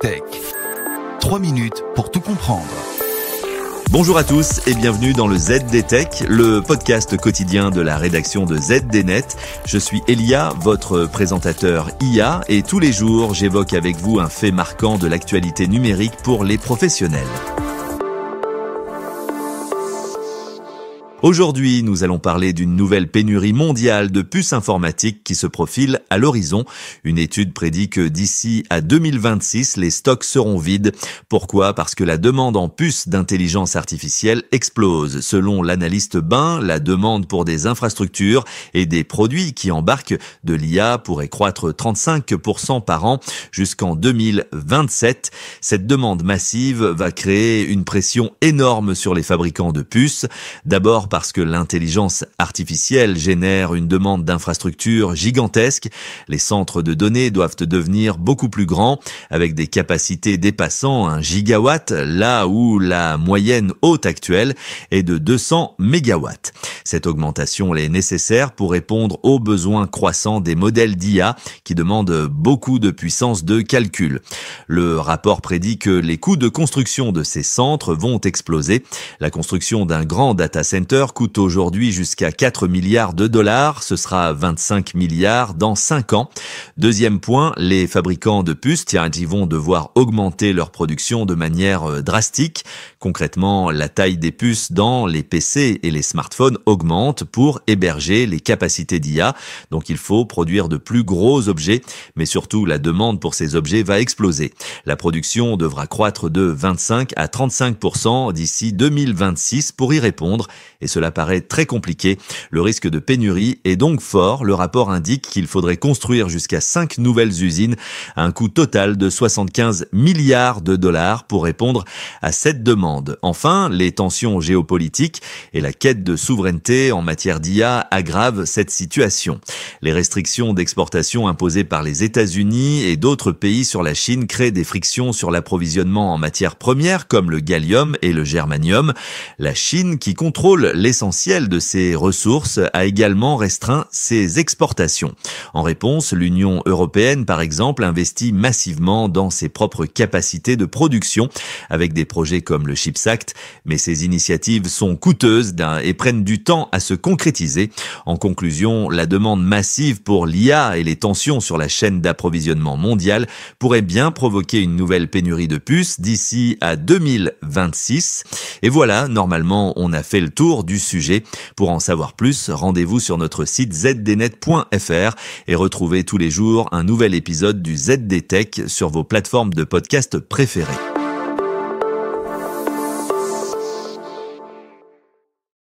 Tech, 3 minutes pour tout comprendre. Bonjour à tous et bienvenue dans le ZDTech, le podcast quotidien de la rédaction de ZDNet. Je suis Elia, votre présentateur IA, et tous les jours j'évoque avec vous un fait marquant de l'actualité numérique pour les professionnels. Aujourd'hui, nous allons parler d'une nouvelle pénurie mondiale de puces informatiques qui se profile à l'horizon. Une étude prédit que d'ici à 2026, les stocks seront vides. Pourquoi Parce que la demande en puces d'intelligence artificielle explose. Selon l'analyste Bain, la demande pour des infrastructures et des produits qui embarquent de l'IA pourrait croître 35% par an jusqu'en 2027. Cette demande massive va créer une pression énorme sur les fabricants de puces. D'abord parce que l'intelligence artificielle génère une demande d'infrastructures gigantesque. Les centres de données doivent devenir beaucoup plus grands, avec des capacités dépassant un gigawatt, là où la moyenne haute actuelle est de 200 mégawatts. Cette augmentation est nécessaire pour répondre aux besoins croissants des modèles d'IA qui demandent beaucoup de puissance de calcul. Le rapport prédit que les coûts de construction de ces centres vont exploser. La construction d'un grand data center coûte aujourd'hui jusqu'à 4 milliards de dollars. Ce sera 25 milliards dans 5 ans. Deuxième point, les fabricants de puces, tiens, ils vont devoir augmenter leur production de manière euh, drastique. Concrètement, la taille des puces dans les PC et les smartphones augmente pour héberger les capacités d'IA. Donc il faut produire de plus gros objets, mais surtout la demande pour ces objets va exploser. La production devra croître de 25 à 35% d'ici 2026 pour y répondre et cela paraît très compliqué. Le risque de pénurie est donc fort. Le rapport indique qu'il faudrait construire jusqu'à cinq nouvelles usines, un coût total de 75 milliards de dollars pour répondre à cette demande. Enfin, les tensions géopolitiques et la quête de souveraineté en matière d'IA aggravent cette situation. Les restrictions d'exportation imposées par les États-Unis et d'autres pays sur la Chine créent des frictions sur l'approvisionnement en matières premières comme le gallium et le germanium. La Chine, qui contrôle l'essentiel de ces ressources, a également restreint ses exportations. En réponse, l'Union européenne, par exemple, investit massivement dans ses propres capacités de production avec des projets comme le Chips Act, mais ces initiatives sont coûteuses et prennent du temps à se concrétiser. En conclusion, la demande massive pour l'IA et les tensions sur la chaîne d'approvisionnement mondiale pourraient bien provoquer une nouvelle pénurie de puces d'ici à 2026. Et voilà, normalement, on a fait le tour pour en savoir plus, rendez-vous sur notre site zdnet.fr et retrouvez tous les jours un nouvel épisode du Tech sur vos plateformes de podcast préférées.